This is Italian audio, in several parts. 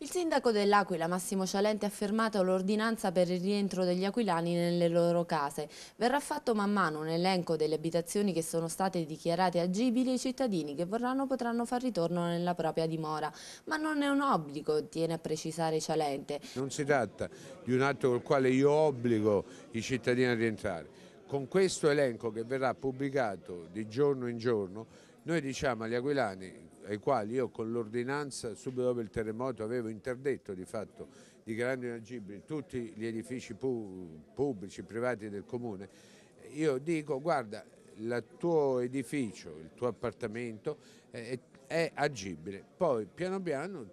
Il sindaco dell'Aquila Massimo Cialenti ha fermato l'ordinanza per il rientro degli aquilani nelle loro case. Verrà fatto man mano un elenco delle abitazioni che sono state dichiarate agibili ai cittadini che vorranno potranno far ritorno nella propria dimora, ma non è un obbligo, tiene a precisare Cialente. Non si tratta di un atto col quale io obbligo i cittadini a rientrare. Con questo elenco che verrà pubblicato di giorno in giorno noi diciamo agli aquilani, ai quali io con l'ordinanza subito dopo il terremoto avevo interdetto di fatto di grandi inagibili tutti gli edifici pubblici, privati del comune, io dico guarda il tuo edificio, il tuo appartamento eh, è, è agibile, poi piano piano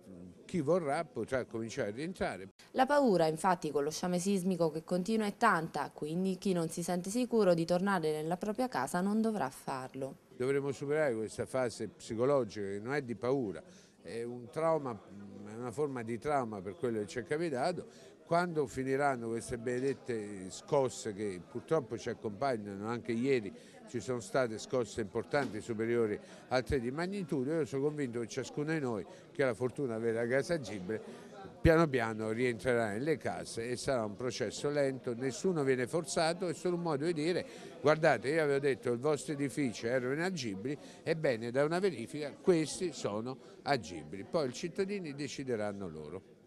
chi vorrà potrà cominciare a rientrare. La paura infatti con lo sciame sismico che continua è tanta, quindi chi non si sente sicuro di tornare nella propria casa non dovrà farlo. Dovremo superare questa fase psicologica che non è di paura, è, un trauma, una forma di trauma per quello che ci è capitato, quando finiranno queste benedette scosse che purtroppo ci accompagnano, anche ieri ci sono state scosse importanti superiori a 3 di magnitudo, io sono convinto che ciascuno di noi che ha la fortuna di avere la casa Gibre piano piano rientrerà nelle casse e sarà un processo lento, nessuno viene forzato, è solo un modo di dire guardate io avevo detto che il vostro edificio erano inagibili, ebbene da una verifica questi sono agibili, poi i cittadini decideranno loro.